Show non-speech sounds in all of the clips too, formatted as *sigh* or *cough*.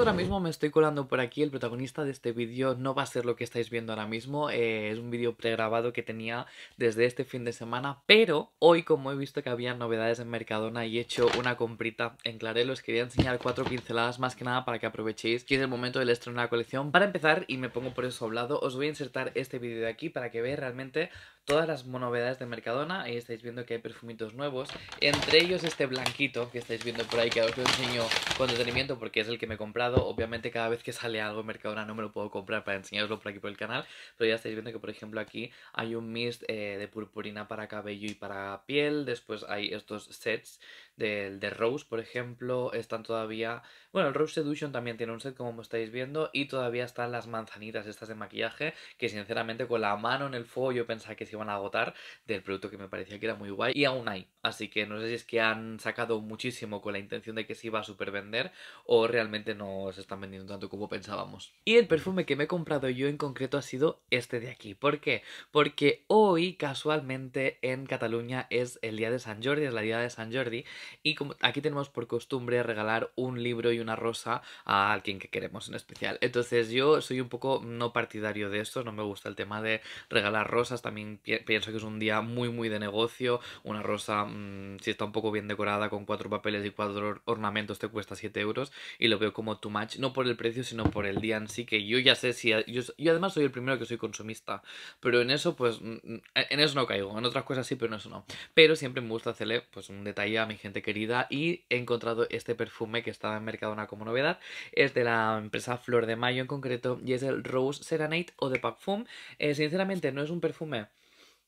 ahora mismo me estoy colando por aquí, el protagonista de este vídeo no va a ser lo que estáis viendo ahora mismo, eh, es un vídeo pregrabado que tenía desde este fin de semana, pero hoy como he visto que había novedades en Mercadona y he hecho una comprita en Clarelo, os quería enseñar cuatro pinceladas más que nada para que aprovechéis que es el momento del estreno de la colección. Para empezar, y me pongo por eso hablado, os voy a insertar este vídeo de aquí para que veáis realmente todas las novedades de Mercadona, y estáis viendo que hay perfumitos nuevos, entre ellos este blanquito que estáis viendo por ahí que os lo enseño con detenimiento porque es el que me he comprado Obviamente cada vez que sale algo en Mercadona no me lo puedo comprar para enseñaroslo por aquí por el canal. Pero ya estáis viendo que por ejemplo aquí hay un mist eh, de purpurina para cabello y para piel. Después hay estos sets del de Rose por ejemplo. Están todavía... Bueno, el Rose Seduction también tiene un set como estáis viendo. Y todavía están las manzanitas estas de maquillaje. Que sinceramente con la mano en el fuego yo pensaba que se iban a agotar del producto que me parecía que era muy guay. Y aún hay. Así que no sé si es que han sacado muchísimo con la intención de que se iba a super vender o realmente no se están vendiendo tanto como pensábamos. Y el perfume que me he comprado yo en concreto ha sido este de aquí. ¿Por qué? Porque hoy casualmente en Cataluña es el día de San Jordi, es la día de San Jordi y como aquí tenemos por costumbre regalar un libro y una rosa a alguien que queremos en especial. Entonces yo soy un poco no partidario de esto, no me gusta el tema de regalar rosas, también pienso que es un día muy muy de negocio, una rosa mm, si está un poco bien decorada con cuatro papeles y cuatro ornamentos te cuesta 7 euros y lo veo como no too much, no por el precio, sino por el día en sí, que yo ya sé si... Yo, además soy el primero que soy consumista, pero en eso pues, mm, mm, en eso no caigo, en otras cosas sí, pero en eso no. Pero siempre me gusta hacerle pues un detalle a mi gente querida y he encontrado este perfume que estaba en Mercadona como novedad, es de la empresa Flor de Mayo en concreto y es el Rose Serenade o de Parfum. Eh, sinceramente no es un perfume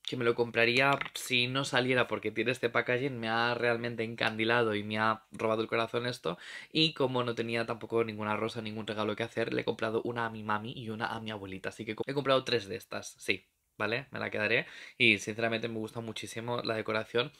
que me lo compraría si no saliera porque tiene este packaging, me ha realmente encandilado y me ha robado el corazón esto. Y como no tenía tampoco ninguna rosa, ningún regalo que hacer, le he comprado una a mi mami y una a mi abuelita. Así que he comprado tres de estas, sí, ¿vale? Me la quedaré y sinceramente me gusta muchísimo la decoración.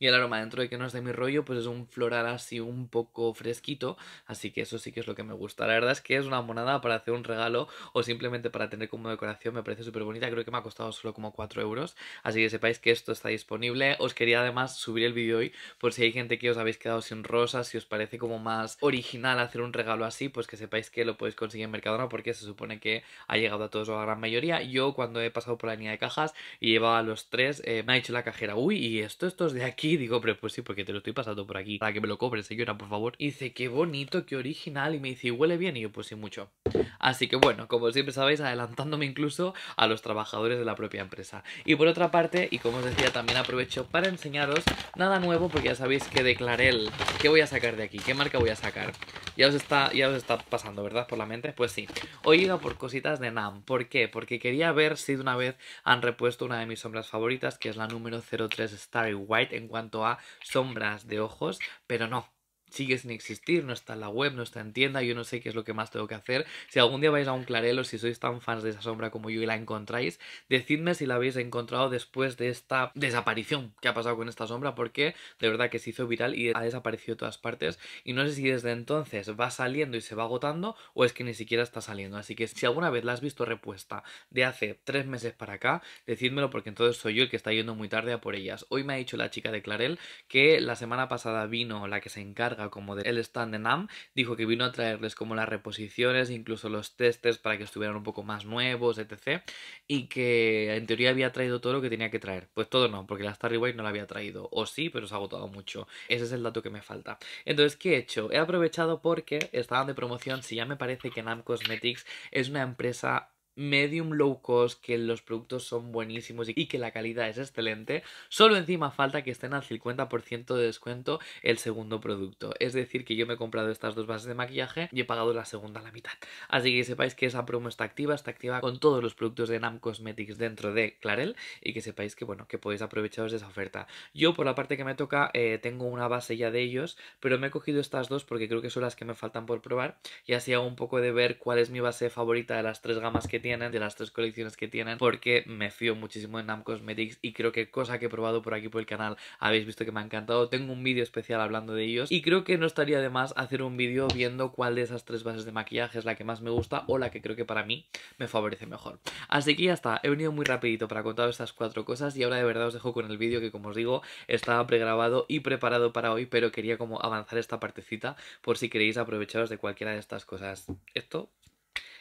Y el aroma, dentro de que no es de mi rollo, pues es un floral así un poco fresquito. Así que eso sí que es lo que me gusta. La verdad es que es una monada para hacer un regalo o simplemente para tener como decoración. Me parece súper bonita. Creo que me ha costado solo como 4 euros. Así que sepáis que esto está disponible. Os quería además subir el vídeo hoy por si hay gente que os habéis quedado sin rosas, si os parece como más original hacer un regalo así, pues que sepáis que lo podéis conseguir en Mercadona porque se supone que ha llegado a todos o a la gran mayoría. Yo cuando he pasado por la línea de cajas y llevaba los tres, eh, me ha dicho la cajera, uy, y esto, esto es de aquí y Digo, pero pues sí, porque te lo estoy pasando por aquí. Para que me lo cobres, señora, por favor. Y dice, qué bonito, qué original. Y me dice, huele bien. Y yo, pues sí, mucho. Así que bueno, como siempre sabéis, adelantándome incluso a los trabajadores de la propia empresa. Y por otra parte, y como os decía, también aprovecho para enseñaros nada nuevo, porque ya sabéis que declaré el qué voy a sacar de aquí, qué marca voy a sacar. Ya os está, ya os está pasando, ¿verdad? Por la mente. Pues sí. Hoy he ido por cositas de NAM. ¿Por qué? Porque quería ver si de una vez han repuesto una de mis sombras favoritas, que es la número 03 Starry White en cuanto a sombras de ojos, pero no, sigue sin existir, no está en la web, no está en tienda, yo no sé qué es lo que más tengo que hacer. Si algún día vais a un o si sois tan fans de esa sombra como yo y la encontráis, decidme si la habéis encontrado después de esta desaparición que ha pasado con esta sombra, porque de verdad que se hizo viral y ha desaparecido de todas partes. Y no sé si desde entonces va saliendo y se va agotando o es que ni siquiera está saliendo. Así que si alguna vez la has visto repuesta de hace tres meses para acá, decídmelo porque entonces soy yo el que está yendo muy tarde a por ellas. Hoy me ha dicho la chica de Clarel que la semana pasada vino la que se encarga como de el stand de NAM, dijo que vino a traerles como las reposiciones, incluso los testes para que estuvieran un poco más nuevos, etc. Y que en teoría había traído todo lo que tenía que traer. Pues todo no, porque la Starry no la había traído. O sí, pero se ha agotado mucho. Ese es el dato que me falta. Entonces, ¿qué he hecho? He aprovechado porque estaban de promoción, si ya me parece que NAM Cosmetics es una empresa medium low cost, que los productos son buenísimos y que la calidad es excelente, solo encima falta que estén al 50% de descuento el segundo producto. Es decir, que yo me he comprado estas dos bases de maquillaje y he pagado la segunda a la mitad. Así que sepáis que esa promo está activa, está activa con todos los productos de NAM Cosmetics dentro de Clarel y que sepáis que, bueno, que podéis aprovecharos de esa oferta. Yo, por la parte que me toca, eh, tengo una base ya de ellos, pero me he cogido estas dos porque creo que son las que me faltan por probar y así hago un poco de ver cuál es mi base favorita de las tres gamas que tiene de las tres colecciones que tienen, porque me fío muchísimo en NAM Cosmetics y creo que cosa que he probado por aquí por el canal habéis visto que me ha encantado. Tengo un vídeo especial hablando de ellos y creo que no estaría de más hacer un vídeo viendo cuál de esas tres bases de maquillaje es la que más me gusta o la que creo que para mí me favorece mejor. Así que ya está, he venido muy rapidito para contaros estas cuatro cosas y ahora de verdad os dejo con el vídeo que como os digo estaba pregrabado y preparado para hoy, pero quería como avanzar esta partecita por si queréis aprovecharos de cualquiera de estas cosas. Esto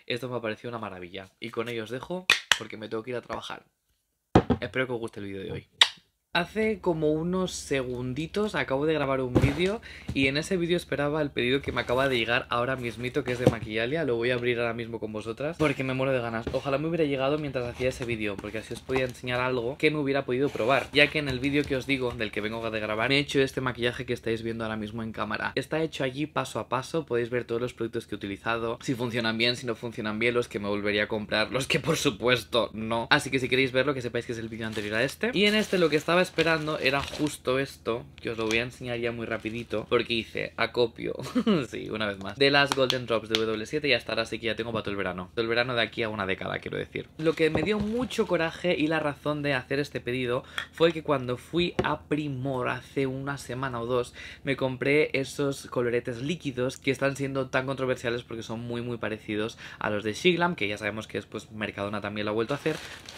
esto me ha parecido una maravilla. Y con ello os dejo porque me tengo que ir a trabajar. Espero que os guste el vídeo de hoy. Hace como unos segunditos acabo de grabar un vídeo y en ese vídeo esperaba el pedido que me acaba de llegar ahora mismito que es de Maquillalia, lo voy a abrir ahora mismo con vosotras porque me muero de ganas. Ojalá me hubiera llegado mientras hacía ese vídeo porque así os podía enseñar algo que no hubiera podido probar, ya que en el vídeo que os digo, del que vengo de grabar, he hecho este maquillaje que estáis viendo ahora mismo en cámara. Está hecho allí paso a paso, podéis ver todos los productos que he utilizado, si funcionan bien, si no funcionan bien, los que me volvería a comprar, los que por supuesto no. Así que si queréis verlo, que sepáis que es el vídeo anterior a este. Y en este lo que estaba esperando era justo esto, que os lo voy a enseñar ya muy rapidito, porque hice acopio, *laughs* sí, una vez más, de las Golden Drops de W7 y hasta ahora sí que ya tengo para todo el verano. Todo el verano de aquí a una década, quiero decir. Lo que me dio mucho coraje y la razón de hacer este pedido fue que cuando fui a Primor hace una semana o dos, me compré esos coloretes líquidos que están siendo tan controversiales porque son muy muy parecidos a los de Shiglam, que ya sabemos que después Mercadona también lo ha vuelto a hacer,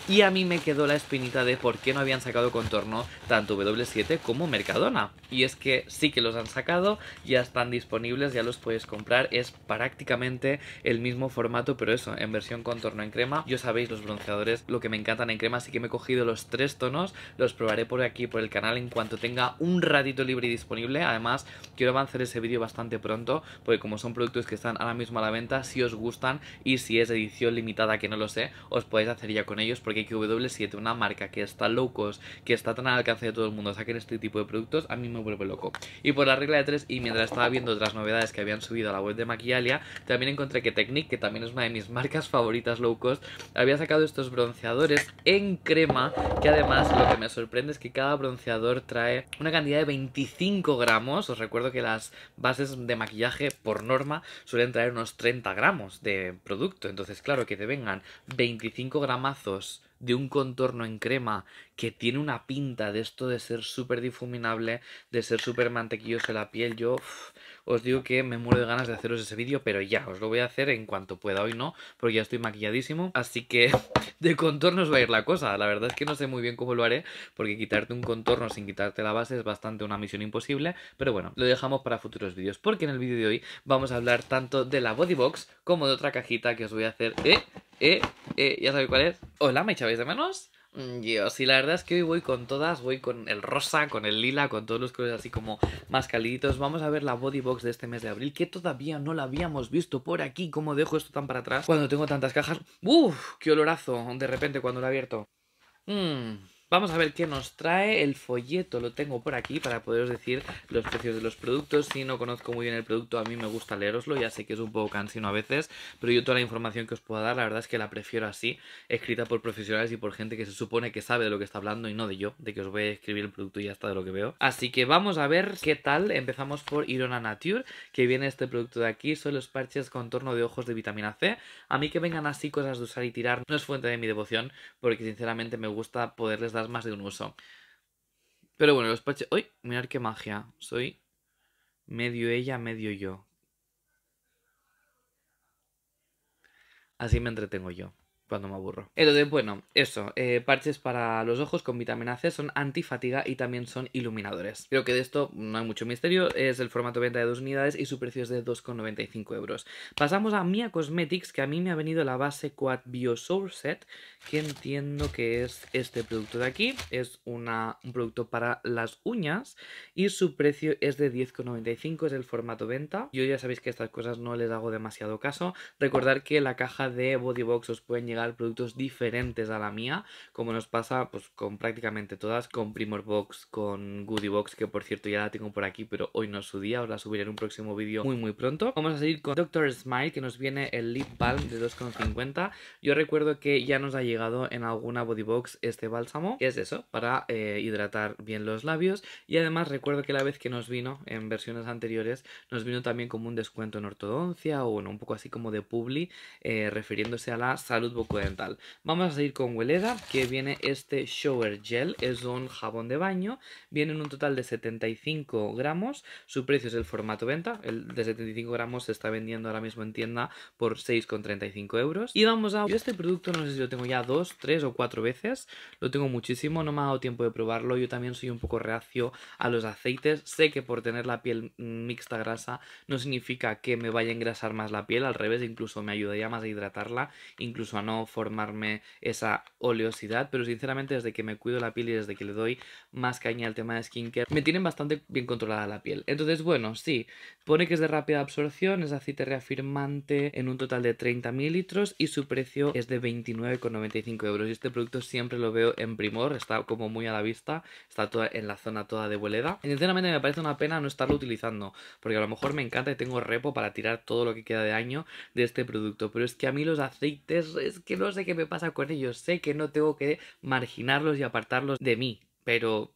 y a mí me quedó la espinita de por qué no habían sacado contorno tanto W7 como Mercadona. Y es que sí que los han sacado, ya están disponibles, ya los podéis comprar. Es prácticamente el mismo formato, pero eso, en versión contorno en crema. Yo sabéis, los bronceadores, lo que me encantan en crema, así que me he cogido los tres tonos. Los probaré por aquí, por el canal, en cuanto tenga un ratito libre y disponible. Además, quiero avanzar ese vídeo bastante pronto, porque como son productos que están ahora mismo a la venta, si os gustan y si es edición limitada, que no lo sé, os podéis hacer ya con ellos, porque w 7 una marca que está locos que está al alcance de todo el mundo saquen este tipo de productos, a mí me vuelve loco. Y por la regla de tres, y mientras estaba viendo otras novedades que habían subido a la web de Maquillalia, también encontré que Technic, que también es una de mis *laughs* marcas favoritas low cost, había sacado estos bronceadores en crema, que además lo que me sorprende es que cada bronceador trae una cantidad de 25 gramos. Os recuerdo que las bases de maquillaje por norma suelen traer unos 30 gramos de producto. Entonces, claro, que te vengan 25 gramazos de un contorno en crema que tiene una pinta de esto de ser súper difuminable, de ser súper mantequilloso la piel. Yo os digo que me muero de ganas de haceros ese vídeo, pero ya, os lo voy a hacer en cuanto pueda. Hoy no, porque ya estoy maquilladísimo, así que *laughs* de contornos va a ir la cosa. La verdad es que no sé muy bien cómo lo haré, porque quitarte un contorno sin quitarte la base es bastante una misión imposible, pero bueno, lo dejamos para futuros vídeos, porque en el vídeo de hoy vamos a hablar tanto de la Body Box como de otra cajita que os voy a hacer... ¿Eh? ¿Eh? ¿Eh? ¿Ya sabéis cuál es? Hola, ¿me echabais de menos? Dios, mm, y la verdad es que hoy voy con todas, voy con el rosa, con el lila, con todos los colores así como más caliditos. Vamos a ver la body box de este mes de abril, que todavía no la habíamos visto por aquí. ¿Cómo dejo esto tan para atrás? Cuando tengo tantas cajas... ¡Uf! ¡Qué olorazo! De repente cuando lo he abierto. Mmm... Vamos a ver qué nos trae el folleto, lo tengo por aquí para poderos decir los precios de los productos. Si no conozco muy bien el producto, a mí me gusta leeroslo, ya sé que es un poco cansino a veces, pero yo toda la información que os pueda dar, la verdad es que la prefiero así, escrita por profesionales y por gente que se supone que sabe de lo que está hablando y no de yo, de que os voy a escribir el producto y ya está de lo que veo. Así que vamos a ver qué tal, empezamos por Irona Nature, que viene este producto de aquí, son los parches contorno de ojos de vitamina C. A mí que vengan así cosas de usar y tirar no es fuente de mi devoción, porque sinceramente me gusta poderles dar más de un uso. Pero bueno, los parches... ¡Uy! Mirad qué magia. Soy medio ella, medio yo. Así me entretengo yo cuando me aburro. Entonces, bueno, eso, eh, parches para los ojos con vitamina C son antifatiga y también son iluminadores. Creo que de esto no hay mucho misterio, es el formato venta de dos unidades y su precio es de 2,95 euros. Pasamos a Mia Cosmetics, que a mí me ha venido la base Quad Biosource Set, que entiendo que es este producto de aquí, es una, un producto para las uñas y su precio es de 10,95, es el formato venta. Yo ya sabéis que estas cosas no les hago demasiado caso. Recordar que la caja de Body Box os pueden llegar productos diferentes a la mía, como nos pasa pues con prácticamente todas, con Primor Box, con Goodie Box, que por cierto ya la tengo por aquí, pero hoy no es su día, os la subiré en un próximo vídeo muy muy pronto. Vamos a seguir con Doctor Smile, que nos viene el Lip Balm de 2,50. Yo recuerdo que ya nos ha llegado en alguna Body Box este bálsamo, que es eso, para eh, hidratar bien los labios. Y además recuerdo que la vez que nos vino, en versiones anteriores, nos vino también como un descuento en ortodoncia o bueno, un poco así como de publi, eh, refiriéndose a la salud bucal dental. Vamos a seguir con Weleda, que viene este Shower Gel, es un jabón de baño, viene en un total de 75 gramos, su precio es el formato venta, el de 75 gramos se está vendiendo ahora mismo en tienda por 6,35 euros. Y vamos a... Yo este producto no sé si lo tengo ya dos, tres o cuatro veces, lo tengo muchísimo, no me ha dado tiempo de probarlo, yo también soy un poco reacio a los aceites, sé que por tener la piel mixta grasa no significa que me vaya a engrasar más la piel, al revés, incluso me ayudaría más a hidratarla, incluso a no formarme esa oleosidad, pero sinceramente desde que me cuido la piel y desde que le doy más caña al tema de skincare, me tienen bastante bien controlada la piel. Entonces, bueno, sí, pone que es de rápida absorción, es aceite reafirmante en un total de 30 mililitros y su precio es de 29,95 euros. Y este producto siempre lo veo en primor, está como muy a la vista, está toda en la zona toda de Boleda. Y sinceramente me parece una pena no estarlo utilizando, porque a lo mejor me encanta y tengo repo para tirar todo lo que queda de año de este producto, pero es que a mí los aceites es que que no sé qué me pasa con ellos, sé que no tengo que marginarlos y apartarlos de mí, pero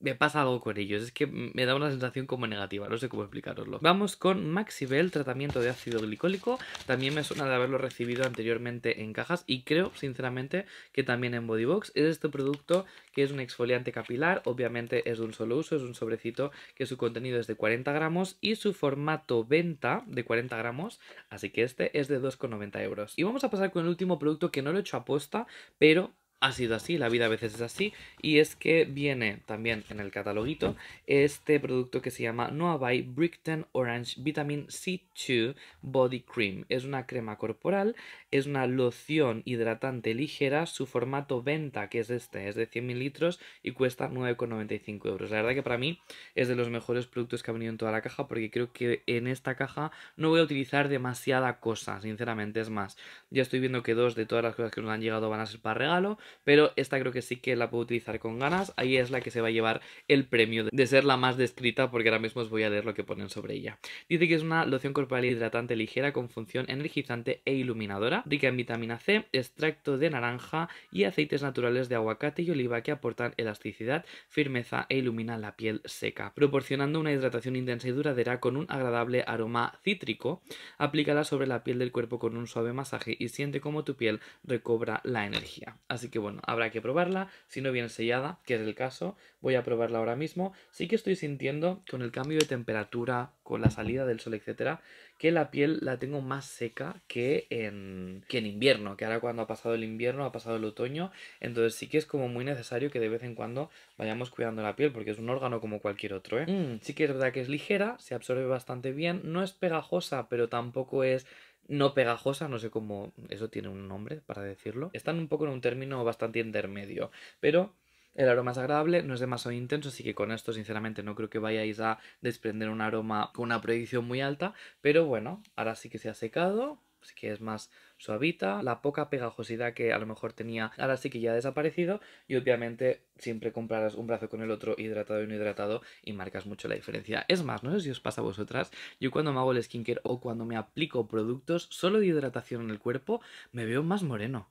me pasa algo con ellos, es que me da una sensación como negativa, no sé cómo explicaroslo. Vamos con Maxibel, tratamiento de ácido glicólico, también me suena de haberlo recibido anteriormente en cajas y creo sinceramente que también en Bodybox. Es este producto que es un exfoliante capilar, obviamente es de un solo uso, es un sobrecito que su contenido es de 40 gramos y su formato venta de 40 gramos, así que este es de 2,90 euros. Y vamos a pasar con el último producto que no lo he hecho posta, pero ha sido así, la vida a veces es así, y es que viene también en el cataloguito este producto que se llama Bye Brickton Orange Vitamin C2 Body Cream. Es una crema corporal, es una loción hidratante ligera, su formato venta, que es este, es de 100 mililitros y cuesta 9,95 euros. La verdad que para mí es de los mejores productos que ha venido en toda la caja, porque creo que en esta caja no voy a utilizar demasiada cosa, sinceramente, es más, ya estoy viendo que dos de todas las cosas que nos han llegado van a ser para regalo, pero esta creo que sí que la puedo utilizar con ganas. Ahí es la que se va a llevar el premio de ser la más descrita, porque ahora mismo os voy a leer lo que ponen sobre ella. Dice que es una loción corporal hidratante ligera con función energizante e iluminadora, rica en vitamina C, extracto de naranja y aceites naturales de aguacate y oliva que aportan elasticidad, firmeza e ilumina la piel seca, proporcionando una hidratación intensa y duradera con un agradable aroma cítrico. Aplícala sobre la piel del cuerpo con un suave masaje y siente como tu piel recobra la energía. Así que bueno, habrá que probarla, si no viene sellada, que es el caso, voy a probarla ahora mismo. Sí que estoy sintiendo con el cambio de temperatura, con la salida del sol, etcétera, que la piel la tengo más seca que en, que en invierno, que ahora cuando ha pasado el invierno, ha pasado el otoño, entonces sí que es como muy necesario que de vez en cuando vayamos cuidando la piel, porque es un órgano como cualquier otro, ¿eh? Mm. sí que es verdad que es ligera, se absorbe bastante bien, no es pegajosa, pero tampoco es no pegajosa, no sé cómo eso tiene un nombre para decirlo. Están un poco en un término bastante intermedio, pero el aroma es agradable, no es demasiado intenso, así que con esto sinceramente no creo que vayáis a desprender un aroma con una proyección muy alta, pero bueno, ahora sí que se ha secado, así que es más suavita, la poca pegajosidad que a lo mejor tenía ahora sí que ya ha desaparecido y obviamente siempre comprarás un brazo con el otro hidratado y no hidratado y marcas mucho la diferencia. Es más, no sé si os pasa a vosotras, yo cuando me hago el skincare o cuando me aplico productos solo de hidratación en el cuerpo me veo más moreno.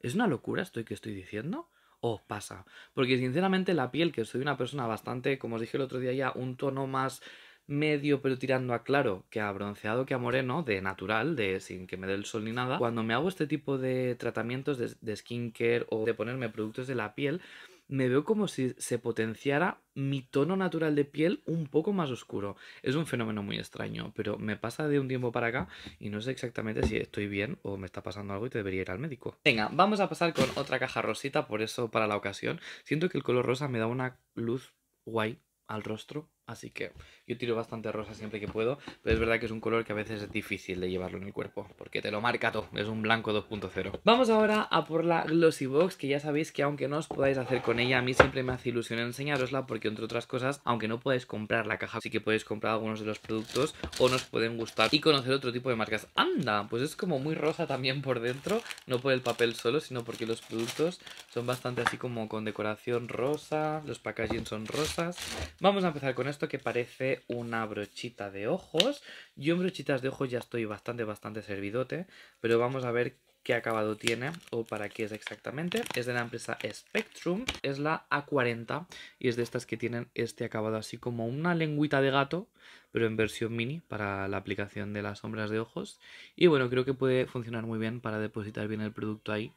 ¿Es una locura esto que estoy diciendo? o oh, pasa. Porque sinceramente la piel, que soy una persona bastante, como os dije el otro día ya, un tono más medio pero tirando a claro que a bronceado que a moreno, de natural, de sin que me dé el sol ni nada, cuando me hago este tipo de tratamientos de, de skincare o de ponerme productos de la piel, me veo como si se potenciara mi tono natural de piel un poco más oscuro. Es un fenómeno muy extraño, pero me pasa de un tiempo para acá y no sé exactamente si estoy bien o me está pasando algo y te debería ir al médico. Venga, vamos a pasar con otra caja rosita, por eso para la ocasión. Siento que el color rosa me da una luz guay al rostro, Así que yo tiro bastante rosa siempre que puedo, pero es verdad que es un color que a veces es difícil de llevarlo en el cuerpo, porque te lo marca todo, es un blanco 2.0. Vamos ahora a por la Glossy Box, que ya sabéis que aunque no os podáis hacer con ella, a mí siempre me hace ilusión enseñarosla, porque entre otras cosas, aunque no podáis comprar la caja, sí que podéis comprar algunos de los productos o nos pueden gustar y conocer otro tipo de marcas. ¡Anda! Pues es como muy rosa también por dentro, no por el papel solo, sino porque los productos son bastante así como con decoración rosa, los packaging son rosas. Vamos a empezar con esto esto que parece una brochita de ojos. Yo en brochitas de ojos ya estoy bastante, bastante servidote, pero vamos a ver qué acabado tiene o para qué es exactamente. Es de la empresa Spectrum, es la A40 y es de estas que tienen este acabado así como una lengüita de gato, pero en versión mini para la aplicación de las sombras de ojos. Y bueno, creo que puede funcionar muy bien para depositar bien el producto ahí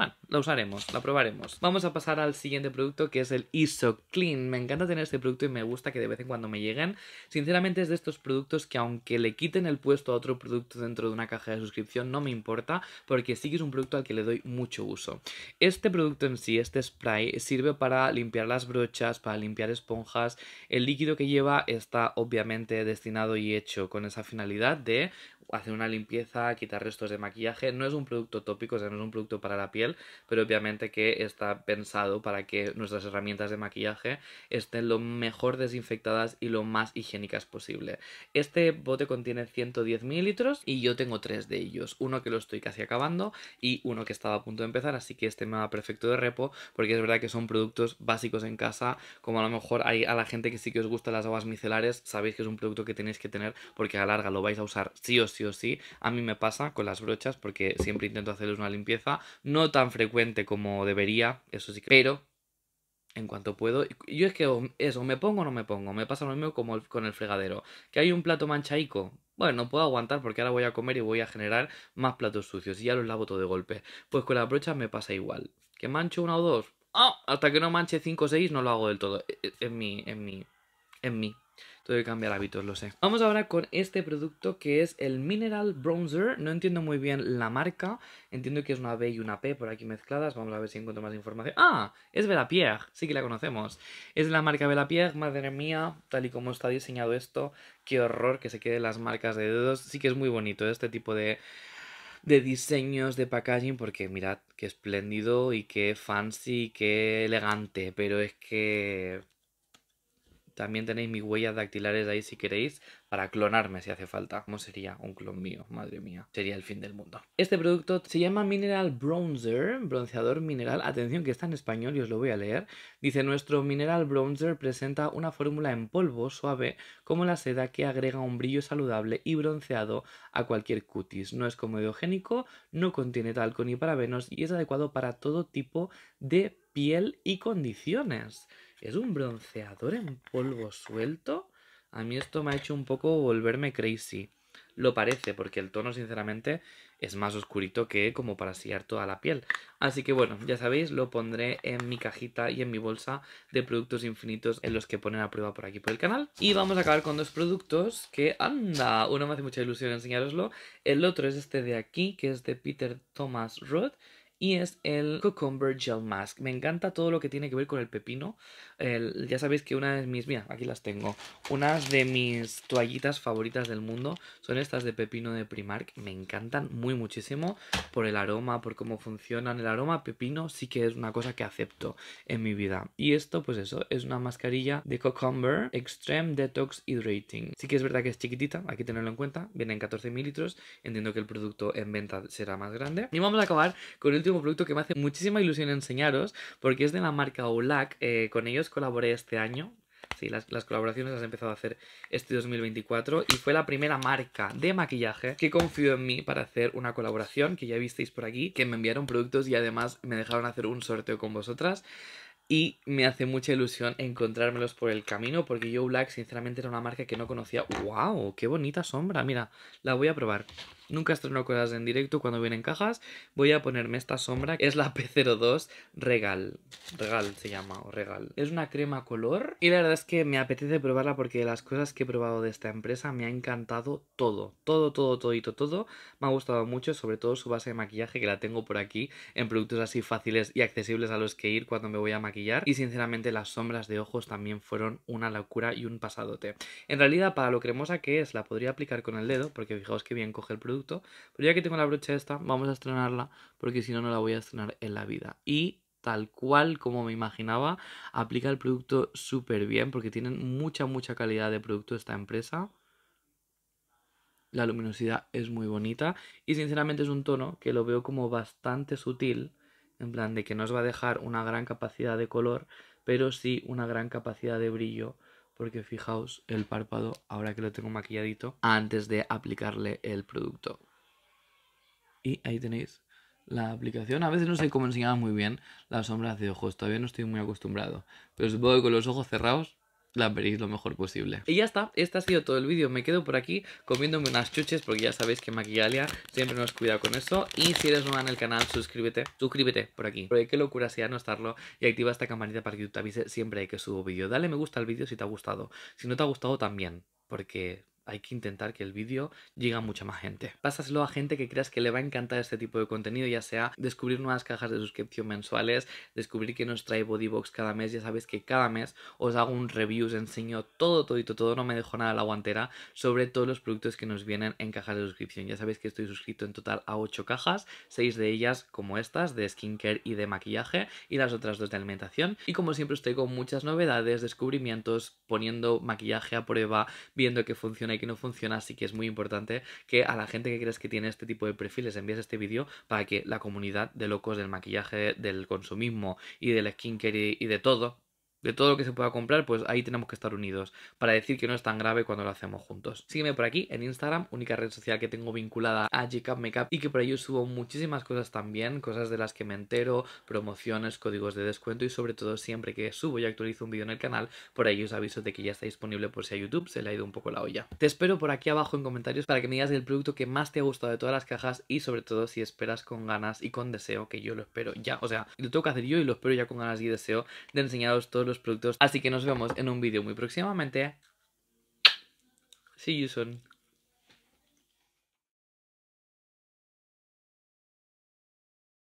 bueno, la usaremos, la probaremos. Vamos a pasar al siguiente producto que es el IsoClean. Me encanta tener este producto y me gusta que de vez en cuando me lleguen. Sinceramente es de estos productos que aunque le quiten el puesto a otro producto dentro de una caja de suscripción no me importa porque sí que es un producto al que le doy mucho uso. Este producto en sí, este spray, sirve para limpiar las brochas, para limpiar esponjas. El líquido que lleva está obviamente destinado y hecho con esa finalidad de hacer una limpieza, quitar restos de maquillaje. No es un producto tópico, o sea, no es un producto para la piel, pero obviamente que está pensado para que nuestras herramientas de maquillaje estén lo mejor desinfectadas y lo más higiénicas posible. Este bote contiene 110 mililitros y yo tengo tres de ellos. Uno que lo estoy casi acabando y uno que estaba a punto de empezar, así que este me va perfecto de repo porque es verdad que son productos básicos en casa, como a lo mejor hay a la gente que sí que os gustan las aguas micelares, sabéis que es un producto que tenéis que tener porque a larga lo vais a usar sí o sí sí o sí. A mí me pasa con las brochas porque siempre intento hacerles una limpieza, no tan frecuente como debería, eso sí que... Pero en cuanto puedo. Yo es que eso, me pongo o no me pongo. Me pasa lo mismo como con el fregadero. Que hay un plato manchaico. Bueno, no puedo aguantar porque ahora voy a comer y voy a generar más platos sucios y ya los lavo todo de golpe. Pues con las brochas me pasa igual. Que mancho una o dos. Ah, hasta que no manche cinco o seis no lo hago del todo. E, e, en mi, en mi, en mi. Tengo que cambiar hábitos, lo sé. Vamos ahora con este producto que es el Mineral Bronzer. No entiendo muy bien la marca. Entiendo que es una B y una P por aquí mezcladas. Vamos a ver si encuentro más información. ¡Ah! Es Bella Sí que la conocemos. Es la marca Bella Madre mía, tal y como está diseñado esto. Qué horror que se queden las marcas de dedos. Sí que es muy bonito este tipo de de diseños de packaging porque mirad qué espléndido y qué fancy y qué elegante pero es que también tenéis mis huellas dactilares ahí si queréis para clonarme si hace falta. ¿Cómo sería un clon mío? Madre mía. Sería el fin del mundo. Este producto se llama Mineral Bronzer, bronceador mineral. Atención que está en español y os lo voy a leer. Dice, nuestro Mineral Bronzer presenta una fórmula en polvo suave como la seda que agrega un brillo saludable y bronceado a cualquier cutis. No es comedogénico, no contiene talco ni parabenos y es adecuado para todo tipo de piel y condiciones. ¿Es un bronceador en polvo suelto? A mí esto me ha hecho un poco volverme crazy. Lo parece, porque el tono, sinceramente, es más oscurito que como para sellar toda la piel. Así que bueno, ya sabéis, lo pondré en mi cajita y en mi bolsa de productos infinitos en los que ponen a prueba por aquí por el canal. Y vamos a acabar con dos productos que, anda, uno me hace mucha ilusión enseñároslo. El otro es este de aquí, que es de Peter Thomas Roth y es el Cucumber Gel Mask. Me encanta todo lo que tiene que ver con el pepino. ya sabéis que una de mis, mira, aquí las tengo, unas de mis toallitas favoritas del mundo son estas de pepino de Primark. Me encantan muy muchísimo por el aroma, por cómo funcionan. El aroma pepino sí que es una cosa que acepto en mi vida. Y esto, pues eso, es una mascarilla de Cucumber Extreme Detox Hydrating. Sí que es verdad que es chiquitita, hay que tenerlo en cuenta. Viene en 14 mililitros. Entiendo que el producto en venta será más grande. Y vamos a acabar con el último producto que me hace muchísima ilusión enseñaros, porque es de la marca Olac. Eh, con ellos colaboré este año, Sí, las, las, colaboraciones las he empezado a hacer este 2024 y fue la primera marca de maquillaje que confió en mí para hacer una colaboración que ya visteis por aquí, que me enviaron productos y además me dejaron hacer un sorteo con vosotras y me hace mucha ilusión encontrármelos por el camino porque yo Black sinceramente era una marca que no conocía. ¡Wow! ¡Qué bonita sombra! Mira, la voy a probar. Nunca estreno cosas en directo cuando vienen cajas. Voy a ponerme esta sombra. Es la *laughs* P02 Regal. Regal se llama, o Regal. Es una crema color. Y la verdad es que me apetece probarla porque las cosas que he probado de esta empresa me ha encantado todo. Todo, todo, todito, todo. Me ha gustado mucho, sobre todo su base de maquillaje que la tengo por aquí en productos así fáciles y accesibles a los que ir cuando me voy a maquillar y sinceramente las sombras de ojos también fueron una locura y un pasadote. En realidad para lo cremosa que es la podría aplicar con el dedo porque fijaos que bien coge el producto, pero ya que tengo la brocha esta vamos a estrenarla porque si no no la voy a estrenar en la vida. Y tal cual como me imaginaba, aplica el producto súper bien porque tienen mucha mucha calidad de producto esta empresa la luminosidad es muy bonita y sinceramente es un tono que lo veo como bastante sutil en plan de que nos va a dejar una gran capacidad de color, pero sí una gran capacidad de brillo, porque fijaos el párpado ahora que lo tengo maquilladito antes de aplicarle el producto. Y ahí tenéis la aplicación. A veces no sé cómo enseñar muy bien las sombras de ojos, todavía no estoy muy acostumbrado, pero supongo que con los ojos cerrados la veréis lo mejor posible. Y ya está, este ha sido todo el vídeo. Me quedo por aquí comiéndome unas chuches porque ya sabéis que maquialia siempre nos cuida con eso. Y si eres nueva en el canal, suscríbete, suscríbete por aquí. Porque qué locura sea no estarlo y activa esta campanita para que te avise siempre que subo vídeo. Dale me gusta al vídeo si te ha gustado. Si no te ha gustado también, porque hay que intentar que el vídeo llegue a mucha más gente. Pásaselo a gente que creas que le va a encantar este tipo de contenido, ya sea descubrir nuevas cajas de suscripción mensuales, descubrir que nos trae Bodybox cada mes, ya sabéis que cada mes os hago un review, os enseño todo, todo todo, no me dejo nada a la guantera sobre todos los productos que nos vienen en cajas de suscripción. Ya sabéis que estoy suscrito en total a 8 cajas, 6 de ellas como estas, de skincare y de maquillaje, y las otras dos de alimentación. Y como siempre os traigo muchas novedades, descubrimientos, poniendo maquillaje a prueba, viendo que funciona y que no funciona, así que es muy importante que a la gente que crees que tiene este tipo de perfiles envíes este vídeo para que la comunidad de locos del maquillaje, del consumismo y del skincare y de todo de todo lo que se pueda comprar, pues ahí tenemos que estar unidos para decir que no es tan grave cuando lo hacemos juntos. Sígueme por aquí en Instagram, única red social que tengo vinculada a GCAP Makeup y que por ahí subo muchísimas cosas también, cosas de las que me entero, promociones, códigos de descuento y sobre todo siempre que subo y actualizo un vídeo en el canal, por ahí os aviso de que ya está disponible por si a YouTube se le ha ido un poco la olla. Te espero por aquí abajo en comentarios para que me digas el producto que más te ha gustado de todas las cajas y sobre todo si esperas con ganas y con deseo, que yo lo espero ya, o sea, lo tengo que hacer yo y lo espero ya con ganas y deseo de enseñaros todos productos. Así que nos vemos en un vídeo muy próximamente. See you soon.